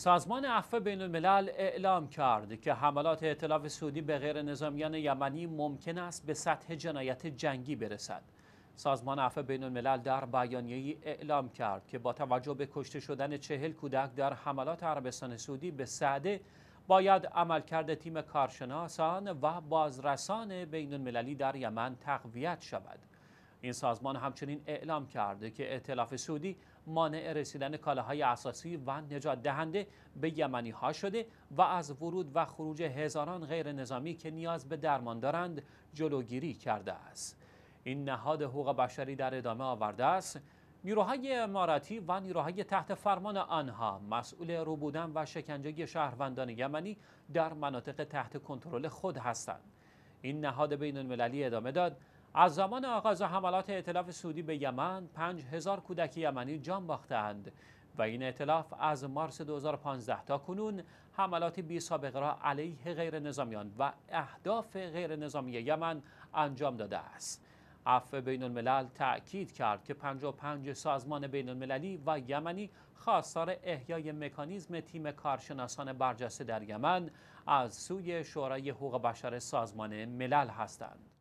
سازمان عفو بین الملل اعلام کرد که حملات اطلاف سعودی به غیر نظامیان یمنی ممکن است به سطح جنایت جنگی برسد. سازمان عفو بین الملل در ای اعلام کرد که با توجه به کشته شدن چهل کودک در حملات عربستان سعودی به سعده باید عملکرد تیم کارشناسان و بازرسان بین المللی در یمن تقویت شود. این سازمان همچنین اعلام کرده که ائتلاف سعودی مانع رسیدن کالاهای اساسی و نجات دهنده به یمنی ها شده و از ورود و خروج هزاران غیر نظامی که نیاز به درمان دارند جلوگیری کرده است این نهاد حقوق بشری در ادامه آورده است نیروهای اماراتی و نیروهای تحت فرمان آنها مسئول روبودن و شکنجه شهروندان یمنی در مناطق تحت کنترل خود هستند این نهاد بین المللی ادامه داد از زمان آغاز حملات اعتلاف سعودی به یمن 5000 کودک یمنی جان باختند و این اعتلاف از مارس 2015 تا کنون حملات بی سابقه را علیه غیر نظامیان و اهداف غیر نظامی یمن انجام داده است. عفو بین الملل تأکید کرد که 55 سازمان بین المللی و یمنی خواستار احیای مکانیزم تیم کارشناسان برجسته در یمن از سوی شورای حقوق بشر سازمان ملل هستند.